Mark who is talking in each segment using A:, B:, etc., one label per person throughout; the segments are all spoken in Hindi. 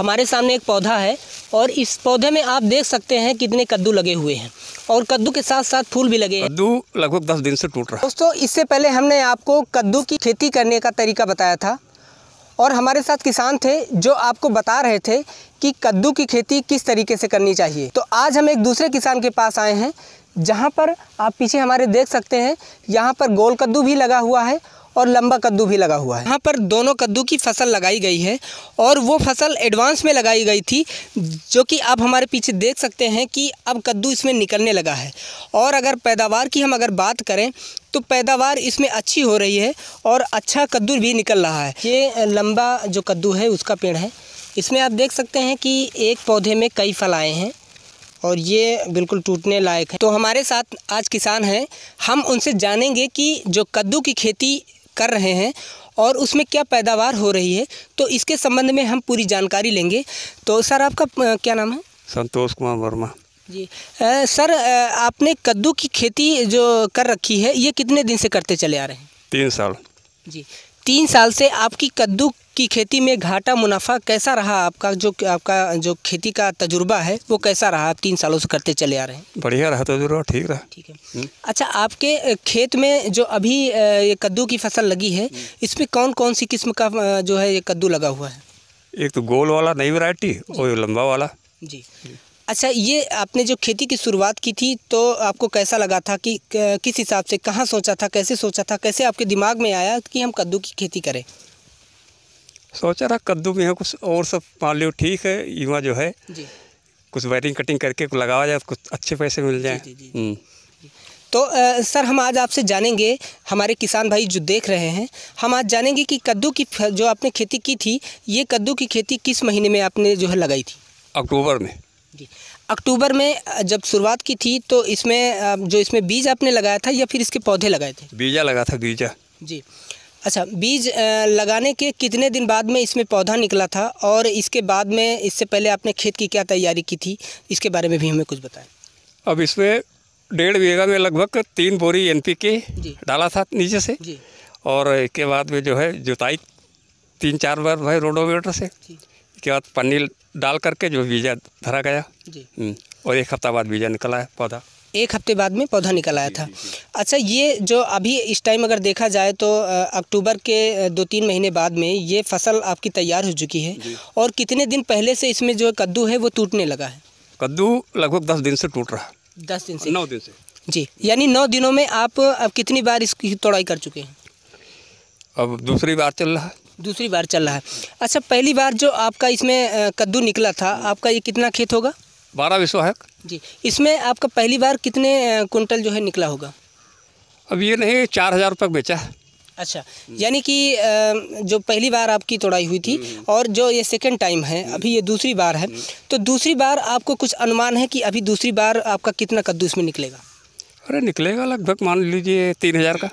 A: हमारे सामने एक पौधा है और इस पौधे में आप देख सकते हैं कितने कद्दू लगे हुए हैं और कद्दू के साथ साथ फूल भी लगे हैं कद्दू
B: लगभग दस दिन से टूट रहा है
A: दोस्तों इससे पहले हमने आपको कद्दू की खेती करने का तरीका बताया था और हमारे साथ किसान थे जो आपको बता रहे थे कि कद्दू की खेती किस तरीके से करनी चाहिए तो आज हम एक दूसरे किसान के पास आए हैं जहाँ पर आप पीछे हमारे देख सकते हैं यहाँ पर गोल कद्दू भी लगा हुआ है और लंबा कद्दू भी लगा हुआ है यहाँ पर दोनों कद्दू की फसल लगाई गई है और वो फसल एडवांस में लगाई गई थी जो कि आप हमारे पीछे देख सकते हैं कि अब कद्दू इसमें निकलने लगा है और अगर पैदावार की हम अगर बात करें तो पैदावार इसमें अच्छी हो रही है और अच्छा कद्दू भी निकल रहा है ये लंबा जो कद्दू है उसका पेड़ है इसमें आप देख सकते हैं कि एक पौधे में कई फल आए हैं और ये बिल्कुल टूटने लायक है तो हमारे साथ आज किसान हैं हम उनसे जानेंगे कि जो कद्दू की खेती कर रहे हैं और उसमें क्या पैदावार हो रही है तो इसके संबंध में हम पूरी जानकारी लेंगे तो सर आपका क्या नाम है
B: संतोष कुमार वर्मा जी
A: आ, सर आपने कद्दू की खेती जो कर रखी है ये कितने दिन से करते चले आ रहे हैं
B: तीन साल जी
A: तीन साल से आपकी कद्दू की खेती में घाटा मुनाफा कैसा रहा आपका जो आपका जो खेती का तजुर्बा है वो कैसा रहा आप तीन सालों से करते चले आ रहे हैं
B: बढ़िया रहा तजुर्बा ठीक रहा ठीक
A: है अच्छा आपके खेत में जो अभी ये कद्दू की फसल लगी है इसमें कौन कौन सी किस्म का जो है ये कद्दू लगा हुआ है
B: एक तो गोल वाला नई वरायटी और लंबा वाला जी
A: अच्छा ये आपने जो खेती की शुरुआत की थी तो आपको कैसा लगा था कि किस हिसाब से कहाँ सोचा था कैसे सोचा था कैसे आपके दिमाग में आया कि हम कद्दू की खेती करें
B: सोचा था कद्दू में है कुछ और सब मान लो ठीक है युवा जो है जी। कुछ वायरिंग कटिंग करके लगाया जाए कुछ अच्छे पैसे मिल जाए हम्म।
A: तो आ, सर हम आज आपसे जानेंगे हमारे किसान भाई जो देख रहे हैं हम आज जानेंगे कि कद्दू की जो आपने खेती की थी ये कद्दू की खेती किस महीने में आपने जो है लगाई थी
B: अक्टूबर में जी
A: अक्टूबर में जब शुरुआत की थी तो इसमें जो इसमें बीज आपने लगाया था या फिर इसके पौधे लगाए
B: थे बीजा लगा था बीजा जी
A: अच्छा बीज लगाने के कितने दिन बाद में इसमें पौधा निकला था और इसके बाद में इससे पहले आपने खेत की क्या तैयारी की थी इसके बारे में भी हमें कुछ बताएं
B: अब इसमें डेढ़ बीघा में लगभग तीन बोरी एन पी के डाला था नीचे से जी और इसके बाद में जो है जुताई तीन चार बार भाई रोडोमीटर से उसके बाद पानी डाल करके जो बीजा धरा गया जी हम्म, और एक हफ्ता बाद बीजा निकला है पौधा
A: एक हफ्ते बाद में पौधा निकल आया था अच्छा ये जो अभी इस टाइम अगर देखा जाए तो अक्टूबर के दो तीन महीने बाद में ये फसल आपकी तैयार हो चुकी है और कितने दिन पहले से इसमें जो कद्दू है वो टूटने लगा है
B: कद्दू लगभग दस दिन से टूट रहा दस दिन से नौ दिन से
A: जी यानी नौ दिनों में आप अब कितनी बार इसकी तोड़ाई कर चुके हैं
B: अब दूसरी बार चल रहा है
A: दूसरी बार चल रहा है अच्छा पहली बार जो आपका इसमें कद्दू निकला था आपका ये कितना खेत होगा बारह बीस है जी इसमें आपका पहली बार कितने कुंटल जो है निकला होगा
B: अब ये नहीं चार हज़ार रुपये बेचा है
A: अच्छा यानी कि जो पहली बार आपकी तोड़ाई हुई थी हम्म। और जो ये सेकेंड टाइम है हम्म। अभी ये दूसरी बार है हम्म। तो दूसरी बार आपको कुछ अनुमान है कि अभी दूसरी बार आपका कितना कद्दू इसमें निकलेगा अरे निकलेगा लगभग मान लीजिए तीन हज़ार का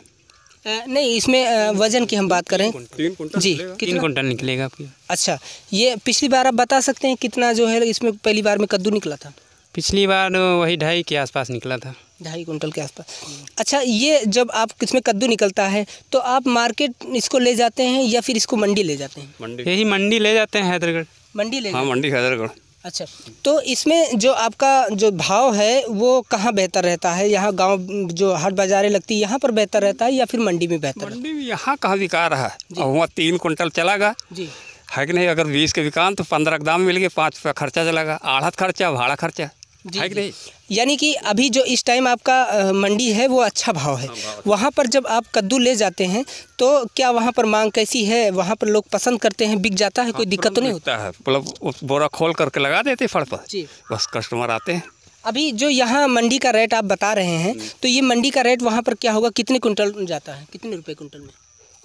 A: नहीं इसमें वजन की हम बात करें तीन कुंटल जी तीन कुंटल निकलेगा आपकी अच्छा ये पिछली बार आप बता सकते हैं कितना जो है इसमें पहली बार में कद्दू निकला था
B: पिछली बार वही ढाई के आसपास निकला
A: था ढाई कुंटल के आसपास अच्छा ये जब आप इसमें कद्दू निकलता है तो आप मार्केट इसको ले जाते हैं या फिर इसको मंडी ले जाते
B: हैं यही मंडी ले जाते हैं हैदरगढ़ मंडी ले हाँ, मंडी हैदरगढ़
A: अच्छा तो इसमें जो आपका जो भाव है वो कहाँ बेहतर रहता है यहाँ गांव जो हाट बाजारें लगती है यहाँ पर बेहतर रहता है या फिर मंडी में बेहतर मंडी में यहाँ
B: कहाँ बिका रहा है और वहाँ तीन कुंटल चलागा जी है कि नहीं अगर बीस के बिकान तो पंद्रह दाम मिल गए पाँच रुपया खर्चा चलागा आढ़त खर्चा भाड़ा खर्चा
A: यानी कि अभी जो इस टाइम आपका मंडी है वो अच्छा भाव है हाँ, अच्छा। वहाँ पर जब आप कद्दू ले जाते हैं तो क्या वहाँ पर मांग कैसी है वहाँ पर लोग पसंद करते हैं बिक जाता है हाँ, कोई दिक्कत तो नहीं
B: होता है मतलब बोरा खोल करके लगा देते फड़ पर बस कस्टमर आते हैं
A: अभी जो यहाँ मंडी का रेट आप बता रहे हैं तो ये मंडी का रेट वहाँ पर क्या होगा कितने कुंटल जाता है कितने रुपए कुंटल में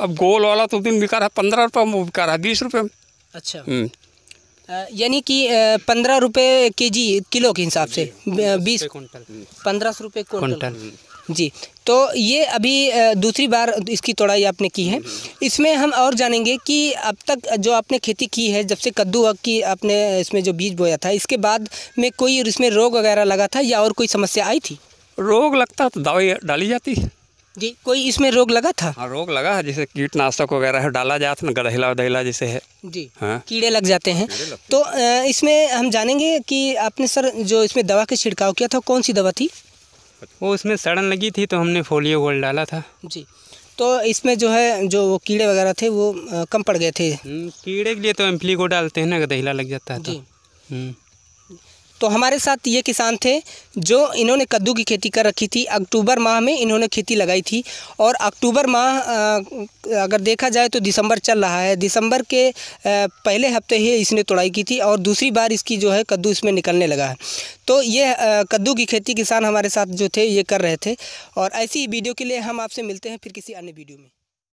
B: अब गोल वाला तो दिन बिका रहा पंद्रह रुपये में बिका रहा बीस रुपये में
A: अच्छा हम्म। यानी कि पंद्रह रुपये के जी किलो के हिसाब से बीस पंद्रह सौ रुपये क्विंटल जी तो ये अभी दूसरी बार इसकी तोड़ाई आपने की है हम्म। इसमें हम और जानेंगे कि अब तक जो आपने खेती की है जब से कद्दू की आपने इसमें जो बीज बोया था इसके बाद में कोई इसमें रोग वगैरह लगा था या और कोई समस्या आई थी
B: रोग लगता तो दवाई डाली जाती है जी कोई इसमें रोग लगा था हाँ रोग लगा है जैसे कीटनाशक वगैरह डाला जाता है ना गदहिला वदहिला जैसे है जी हाँ कीड़े
A: लग जाते हैं तो इसमें हम जानेंगे कि आपने सर जो इसमें दवा का छिड़काव किया था कौन सी दवा थी
B: वो इसमें सड़न लगी थी तो हमने फोलियो गोल डाला था जी
A: तो इसमें जो है जो वो कीड़े वगैरह थे वो कम पड़ गए थे हम्म,
B: कीड़े के लिए तो एम्फली को डालते हैं ना गदहिला लग जाता
A: है तो हम्म। तो हमारे साथ ये किसान थे जो इन्होंने कद्दू की खेती कर रखी थी अक्टूबर माह में इन्होंने खेती लगाई थी और अक्टूबर माह अगर देखा जाए तो दिसंबर चल रहा है दिसंबर के पहले हफ्ते ही इसने तोड़ाई की थी और दूसरी बार इसकी जो है कद्दू इसमें निकलने लगा है तो ये कद्दू की खेती किसान हमारे साथ जो थे ये कर रहे थे और ऐसी वीडियो के लिए हम आपसे मिलते हैं फिर किसी अन्य वीडियो में